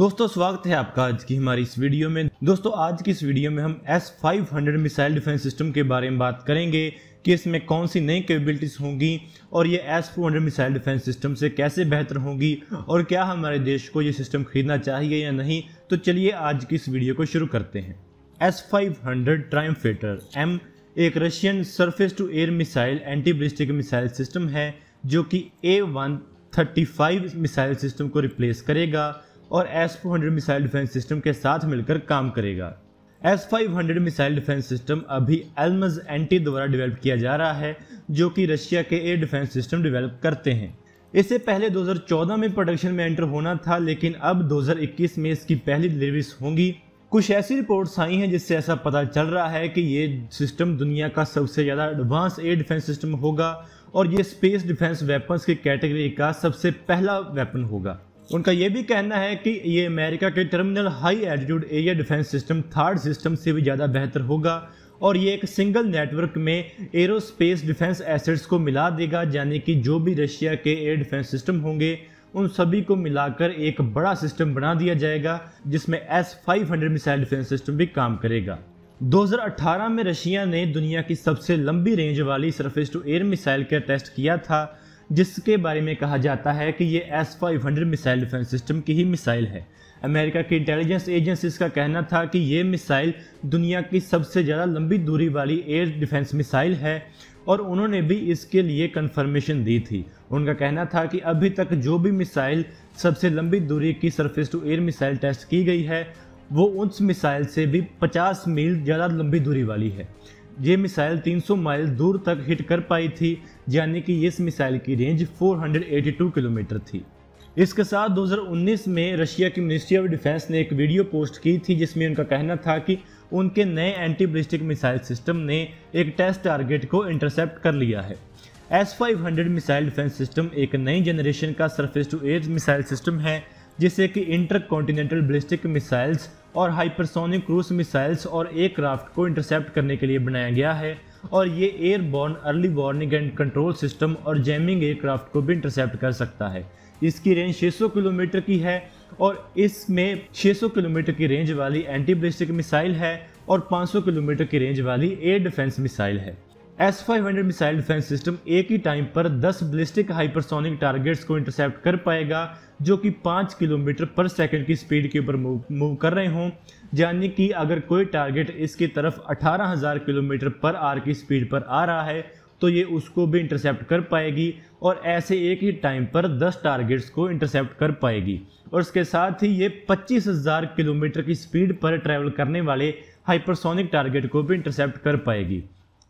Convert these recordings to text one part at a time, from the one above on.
दोस्तों स्वागत है आपका आज की हमारी इस वीडियो में दोस्तों आज की इस वीडियो में हम एस 500 मिसाइल डिफेंस सिस्टम के बारे में बात करेंगे कि इसमें कौन सी नई कैपेबिलिटीज़ होंगी और ये S four hundred missile defence system से कैसे बेहतर होंगी और क्या हमारे देश को ये सिस्टम खरीदना चाहिए या नहीं तो चलिए आज की इस वीडियो को शुरू करते हैं एस फाइव हंड्रेड फेटर एम एक Russian surface to air missile anti ballistic missile system है जो कि A one thirty five missile system को रिप्लेस करेगा और S four hundred missile defence system के साथ मिलकर काम करेगा S five hundred missile defence system अभी एलमज एंटी द्वारा डेवलप किया जा रहा है जो कि रशिया के एयर डिफेंस सिस्टम डेवलप करते हैं इससे पहले 2014 में प्रोडक्शन में एंटर होना था लेकिन अब 2021 में इसकी पहली डिलीवरीज होंगी कुछ ऐसी रिपोर्ट्स आई हैं जिससे ऐसा पता चल रहा है कि ये सिस्टम दुनिया का सबसे ज़्यादा एडवांस एयर डिफेंस सिस्टम होगा और ये स्पेस डिफेंस वेपन्स की कैटेगरी का सबसे पहला वेपन होगा उनका यह भी कहना है कि ये अमेरिका के terminal high altitude area defence system THAAD system से भी ज़्यादा बेहतर होगा और ये एक सिंगल नेटवर्क में एरोस्पेस डिफेंस एसेट्स को मिला देगा यानी कि जो भी रशिया के एयर डिफेंस सिस्टम होंगे उन सभी को मिलाकर एक बड़ा सिस्टम बना दिया जाएगा जिसमें S hundred missile defence system भी काम करेगा 2018 में रशिया ने दुनिया की सबसे लंबी रेंज वाली सरफेस टू एयर मिसाइल का टेस्ट किया था जिसके बारे में कहा जाता है कि ये S five hundred missile defence system की ही मिसाइल है अमेरिका की इंटेलिजेंस एजेंसीज का कहना था कि ये मिसाइल दुनिया की सबसे ज़्यादा लंबी दूरी वाली एयर डिफेंस मिसाइल है और उन्होंने भी इसके लिए कंफर्मेशन दी थी उनका कहना था कि अभी तक जो भी मिसाइल सबसे लंबी दूरी की surface to air missile test की गई है वो उस मिसाइल से भी 50 मील ज़्यादा लंबी दूरी वाली है ये मिसाइल 300 माइल दूर तक हिट कर पाई थी यानी कि इस मिसाइल की रेंज 482 किलोमीटर थी इसके साथ 2019 में रशिया की मिनिस्ट्री ऑफ डिफेंस ने एक वीडियो पोस्ट की थी जिसमें उनका कहना था कि उनके नए एंटी बलिस्टिक मिसाइल सिस्टम ने एक टेस्ट टारगेट को इंटरसेप्ट कर लिया है S five missile defence system एक नई जनरेशन का surface to air missile system है जिससे कि इंटर कॉन्टीनेंटल बलिस्टिक मिसाइल्स और हाइपरसोनिक क्रूज मिसाइल्स और एयरक्राफ्ट को इंटरसेप्ट करने के लिए बनाया गया है और ये airborne early warning and control system और जैमिंग एयरक्राफ्ट को भी इंटरसेप्ट कर सकता है इसकी रेंज 600 किलोमीटर की है और इसमें 600 किलोमीटर की रेंज वाली एंटी बलिस्टिक मिसाइल है और 500 किलोमीटर की रेंज वाली एयर डिफेंस मिसाइल है S five hundred missile defence system एक ही टाइम पर 10 बलिस्टिक हाइपरसोनिक टारगेट्स को इंटरसेप्ट कर पाएगा जो कि 5 किलोमीटर पर सेकंड की स्पीड के ऊपर मूव मूव कर रहे हों यानी कि अगर कोई टारगेट इसकी तरफ 18,000 किलोमीटर पर आर की स्पीड पर आ रहा है तो ये उसको भी इंटरसेप्ट कर पाएगी और ऐसे एक ही टाइम पर 10 टारगेट्स को इंटरसेप्ट कर पाएगी और इसके साथ ही ये 25,000 किलोमीटर की स्पीड पर ट्रैवल करने वाले हाइपरसोनिक टारगेट को भी इंटरसेप्ट कर पाएगी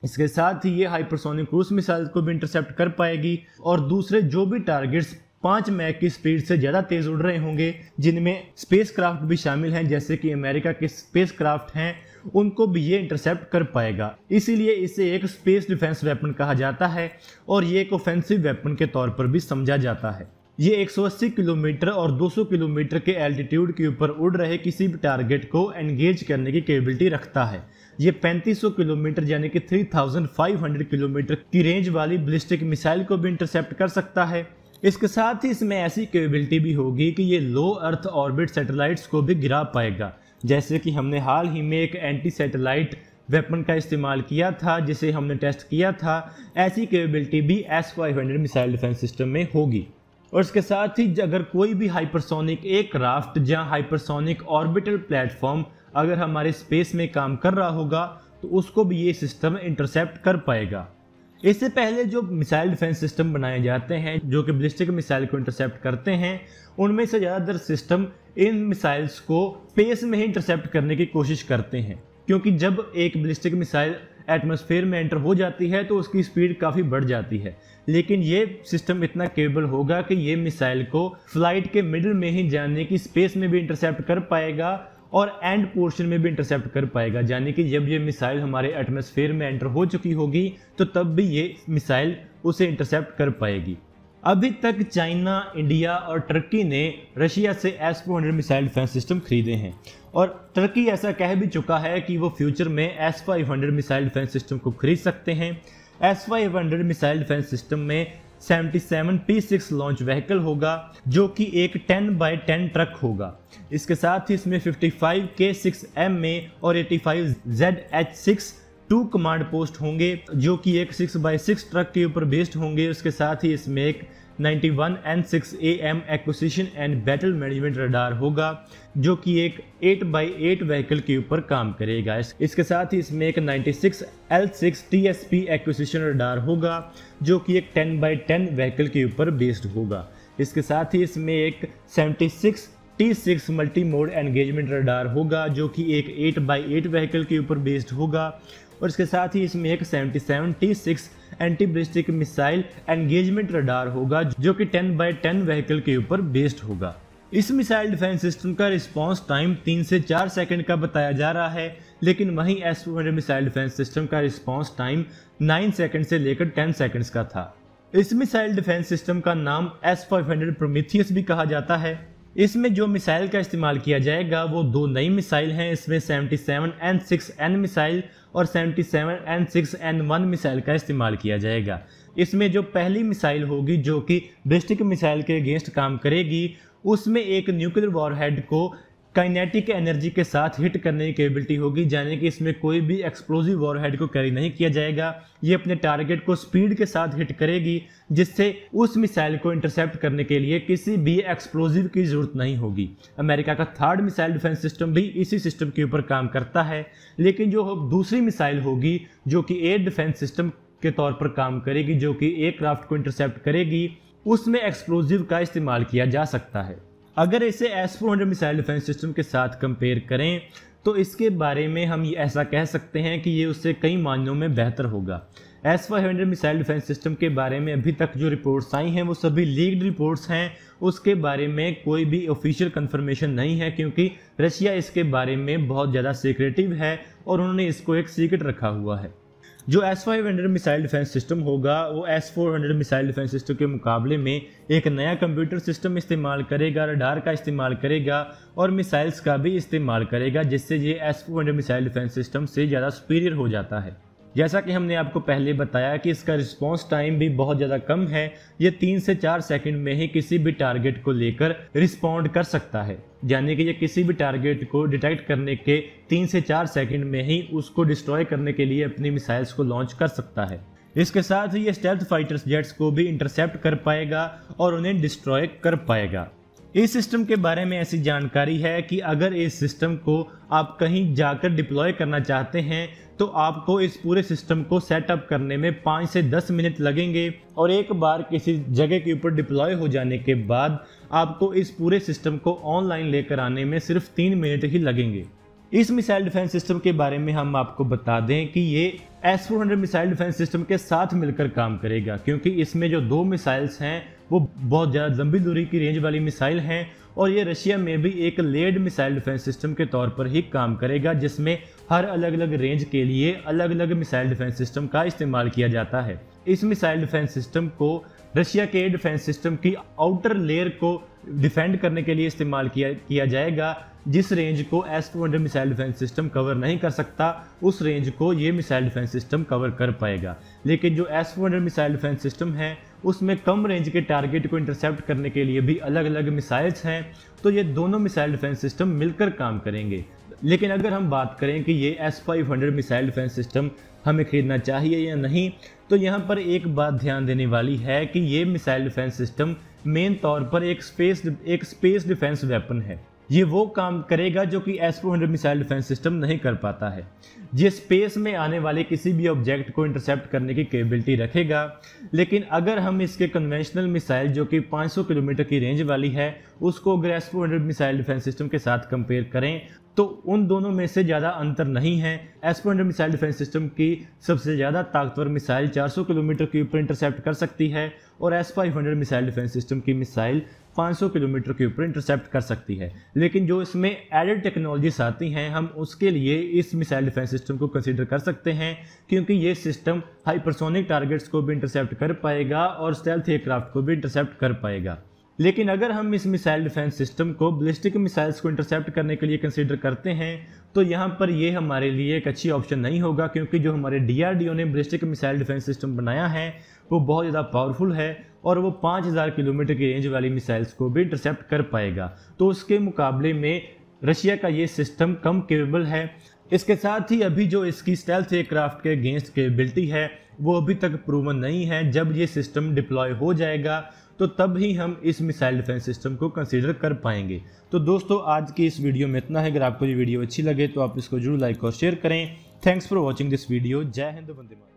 इसके साथ ही ये हाइपरसोनिक क्रूज मिसाइल को भी इंटरसेप्ट कर पाएगी और दूसरे जो भी टारगेट्स पाँच मैक की स्पीड से ज़्यादा तेज़ उड़ रहे होंगे जिनमें स्पेस क्राफ्ट भी शामिल हैं जैसे कि अमेरिका के स्पेस क्राफ्ट हैं उनको भी ये इंटरसेप्ट कर पाएगा इसीलिए इसे एक स्पेस डिफेंस वेपन कहा जाता है और ये एक ऑफेंसिव वेपन के तौर पर भी समझा जाता है ये 180 किलोमीटर और 200 किलोमीटर के एल्टीट्यूड के ऊपर उड़ रहे किसी भी टारगेट को एंगेज करने की कैपेबिलिटी रखता है ये 3500 किलोमीटर यानी कि 3500 किलोमीटर की रेंज वाली बलिस्टिक मिसाइल को भी इंटरसेप्ट कर सकता है इसके साथ ही इसमें ऐसी कैपेबिलिटी भी होगी कि ये लो अर्थ ऑर्बिट सैटेलाइट्स को भी गिरा पाएगा जैसे कि हमने हाल ही में एक एंटी सैटेलाइट वेपन का इस्तेमाल किया था जिसे हमने टेस्ट किया था ऐसी कैपेबिलिटी भी S five hundred missile defence system में होगी और इसके साथ ही अगर कोई भी हाइपरसोनिक एयरक्राफ्ट या हाइपरसोनिक ऑर्बिटल प्लेटफॉर्म अगर हमारे स्पेस में काम कर रहा होगा तो उसको भी ये सिस्टम इंटरसेप्ट कर पाएगा इससे पहले जो मिसाइल डिफेंस सिस्टम बनाए जाते हैं जो कि बलिस्टिक मिसाइल को इंटरसेप्ट करते हैं उनमें से ज़्यादातर सिस्टम इन मिसाइल्स को स्पेस में ही इंटरसेप्ट करने की कोशिश करते हैं क्योंकि जब एक बलिस्टिक मिसाइल एटमॉस्फेयर में एंटर हो जाती है तो उसकी स्पीड काफ़ी बढ़ जाती है लेकिन ये सिस्टम इतना केबल होगा कि ये मिसाइल को फ्लाइट के मिडल में ही जाने की स्पेस में भी इंटरसेप्ट कर पाएगा और एंड पोर्शन में भी इंटरसेप्ट कर पाएगा यानी कि जब ये मिसाइल हमारे एटमोसफेयर में एंटर हो चुकी होगी तो तब भी ये मिसाइल उसे इंटरसेप्ट कर पाएगी अभी तक चाइना इंडिया और टर्की ने रशिया से S four hundred missile defence system खरीदे हैं और टर्की ऐसा कह भी चुका है कि वो फ्यूचर में S five hundred missile defence system को खरीद सकते हैं S five hundred missile defence system में 77 P6 लॉन्च व्हीकल होगा जो कि एक 10 बाय 10 ट्रक होगा इसके साथ ही इसमें 55 के सिक्स एम ए और 85 Z H six two command post होंगे जो कि एक सिक्स बाई सिक्स ट्रक के ऊपर बेस्ड होंगे उसके साथ ही इसमें एक 91 N six A M acquisition and battle management radar होगा जो कि एक 8 बाई एट व्हीकल के ऊपर काम करेगा इसके साथ ही इसमें एक 96 L six T S P acquisition radar होगा जो कि एक 10 बाई टेन व्हीकल के ऊपर बेस्ड होगा इसके साथ ही इसमें एक 76 T six multi mode engagement radar होगा जो कि एक 8 बाई एट व्हीकल के ऊपर बेस्ड होगा और इसके साथ ही इसमें एक seventy seventy six anti ballistic missile engagement radar होगा जो कि 10 बाय 10 व्हीकल के ऊपर बेस्ड होगा इस मिसाइल डिफेंस सिस्टम का रिस्पांस टाइम तीन से चार सेकंड का बताया जा रहा है लेकिन वहीं S two hundred missile defence system का रिस्पांस टाइम नाइन सेकंड से लेकर टेन सेकंड्स का था इस मिसाइल डिफेंस सिस्टम का नाम एस फाइव हंड्रेड प्रोमिथियस भी कहा जाता है इसमें जो मिसाइल का इस्तेमाल किया जाएगा वो दो नई मिसाइल हैं इसमें seven N six N missile और seven N six N one missile का इस्तेमाल किया जाएगा इसमें जो पहली मिसाइल होगी जो कि बेस्टिक मिसाइल के अगेंस्ट काम करेगी उसमें एक न्यूक्लियर वॉरहेड को काइनेटिक एनर्जी के साथ हिट करने की कैपेबिलिटी होगी यानी कि इसमें कोई भी एक्सप्लोजिव वॉरहेड को कैरी नहीं किया जाएगा ये अपने टारगेट को स्पीड के साथ हिट करेगी जिससे उस मिसाइल को इंटरसेप्ट करने के लिए किसी भी एक्सप्लोजिव की ज़रूरत नहीं होगी अमेरिका का थर्ड मिसाइल डिफेंस सिस्टम भी इसी सिस्टम के ऊपर काम करता है लेकिन जो दूसरी मिसाइल होगी जो कि एयर डिफेंस सिस्टम के तौर पर काम करेगी जो कि एयरक्राफ्ट को इंटरसेप्ट करेगी उसमें एक्सप्लोजिव का इस्तेमाल किया जा सकता है अगर इसे S four hundred missile defence system के साथ कंपेयर करें तो इसके बारे में हम ऐसा कह सकते हैं कि ये उससे कई मानों में बेहतर होगा S five hundred missile defence system के बारे में अभी तक जो रिपोर्ट्स आई हैं वो सभी लीक्ड रिपोर्ट्स हैं उसके बारे में कोई भी ऑफिशियल कन्फर्मेशन नहीं है क्योंकि रशिया इसके बारे में बहुत ज़्यादा सीक्रेटिव है और उन्होंने इसको एक सीक्रेट रखा हुआ है जो S five hundred missile defence system होगा वो S four hundred missile defence system के मुकाबले में एक नया कंप्यूटर सिस्टम इस्तेमाल करेगा रडार का इस्तेमाल करेगा और मिसाइल्स का भी इस्तेमाल करेगा जिससे ये S four hundred missile defence system से ज़्यादा सुपीरियर हो जाता है जैसा कि हमने आपको पहले बताया कि इसका रिस्पॉन्स टाइम भी बहुत ज़्यादा कम है ये तीन से चार सेकंड में ही किसी भी टारगेट को लेकर रिस्पॉन्ड कर सकता है यानी कि ये किसी भी टारगेट को डिटेक्ट करने के तीन से चार सेकंड में ही उसको डिस्ट्रॉय करने के लिए अपनी मिसाइल्स को लॉन्च कर सकता है इसके साथ ही ये स्टेल्थ फाइटर्स जेट्स को भी इंटरसेप्ट कर पाएगा और उन्हें डिस्ट्रॉय कर पाएगा इस सिस्टम के बारे में ऐसी जानकारी है कि अगर इस सिस्टम को आप कहीं जाकर डिप्लॉय करना चाहते हैं तो आपको इस पूरे सिस्टम को सेटअप करने में पाँच से दस मिनट लगेंगे और एक बार किसी जगह के ऊपर डिप्लॉय हो जाने के बाद आपको इस पूरे सिस्टम को ऑनलाइन लेकर आने में सिर्फ तीन मिनट ही लगेंगे इस मिसाइल डिफेंस सिस्टम के बारे में हम आपको बता दें कि ये S four hundred missile defence system के साथ मिलकर काम करेगा क्योंकि इसमें जो दो मिसाइल्स हैं वो बहुत ज़्यादा लंबी दूरी की रेंज वाली मिसाइल हैं और ये रशिया में भी एक लेड मिसाइल डिफेंस सिस्टम के तौर पर ही काम करेगा जिसमें हर अलग अलग रेंज के लिए अलग अलग मिसाइल डिफेंस सिस्टम का इस्तेमाल किया जाता है इस मिसाइल डिफेंस सिस्टम को रशिया के डिफेंस सिस्टम की आउटर लेयर को डिफेंड करने के लिए इस्तेमाल किया किया जाएगा जिस रेंज को S two hundred missile defence system cover नहीं कर सकता उस रेंज को ये मिसाइल डिफेंस सिस्टम कवर कर पाएगा लेकिन जो S two hundred missile defence system है उसमें कम रेंज के टारगेट को इंटरसेप्ट करने के लिए भी अलग अलग मिसाइल्स हैं तो ये दोनों मिसाइल डिफेंस सिस्टम मिलकर काम करेंगे लेकिन अगर हम बात करें कि ये S five hundred missile defence system हमें ख़रीदना चाहिए या नहीं तो यहाँ पर एक बात ध्यान देने वाली है कि ये मिसाइल डिफेंस सिस्टम मेन तौर पर एक स्पेस एक स्पेस डिफेंस वेपन है ये वो काम करेगा जो कि S four hundred missile defence system नहीं कर पाता है ये स्पेस में आने वाले किसी भी ऑब्जेक्ट को इंटरसेप्ट करने की कैपेबिलिटी रखेगा लेकिन अगर हम इसके कन्वेंशनल मिसाइल जो कि 500 किलोमीटर की रेंज वाली है उसको अगर S four hundred missile defence system के साथ कंपेयर करें तो उन दोनों में से ज़्यादा अंतर नहीं है S four hundred missile defence system की सबसे ज़्यादा ताकतवर मिसाइल 400 किलोमीटर के ऊपर इंटरसेप्ट कर सकती है और S five hundred missile defence system की मिसाइल 500 किलोमीटर के ऊपर इंटरसेप्ट कर सकती है लेकिन जो इसमें एडेड टेक्नोलॉजीज आती हैं हम उसके लिए इस मिसाइल डिफेंस सिस्टम को कंसिडर कर सकते हैं क्योंकि ये सिस्टम हाइपरसोनिक टारगेट्स को भी इंटरसेप्ट कर पाएगा और स्टेल्थ एयरक्राफ्ट को भी इंटरसेप्ट कर पाएगा लेकिन अगर हम इस मिसाइल डिफेंस सिस्टम को बलिस्टिक मिसाइल्स को इंटरसेप्ट करने के लिए कंसिडर करते हैं तो यहाँ पर ये हमारे लिए एक अच्छी ऑप्शन नहीं होगा क्योंकि जो हमारे डी ने बलिस्टिक मिसाइल डिफेंस सिस्टम बनाया है वो बहुत ज़्यादा पावरफुल है और वो 5000 किलोमीटर की रेंज वाली मिसाइल्स को भी इंटरसेप्ट कर पाएगा तो उसके मुकाबले में रशिया का ये सिस्टम कम केपेबल है इसके साथ ही अभी जो इसकी स्टेल्थ एयरक्राफ्ट के अगेंस्ट केबिलिटी है वो अभी तक प्रूवन नहीं है जब ये सिस्टम डिप्लॉय हो जाएगा तो तब ही हम इस मिसाइल डिफेंस सिस्टम को कंसिडर कर पाएंगे तो दोस्तों आज की इस वीडियो में इतना है अगर आपको ये वीडियो अच्छी लगे तो आप इसको जरूर लाइक और शेयर करें thanks for watching this video जय हिंद वंदे मा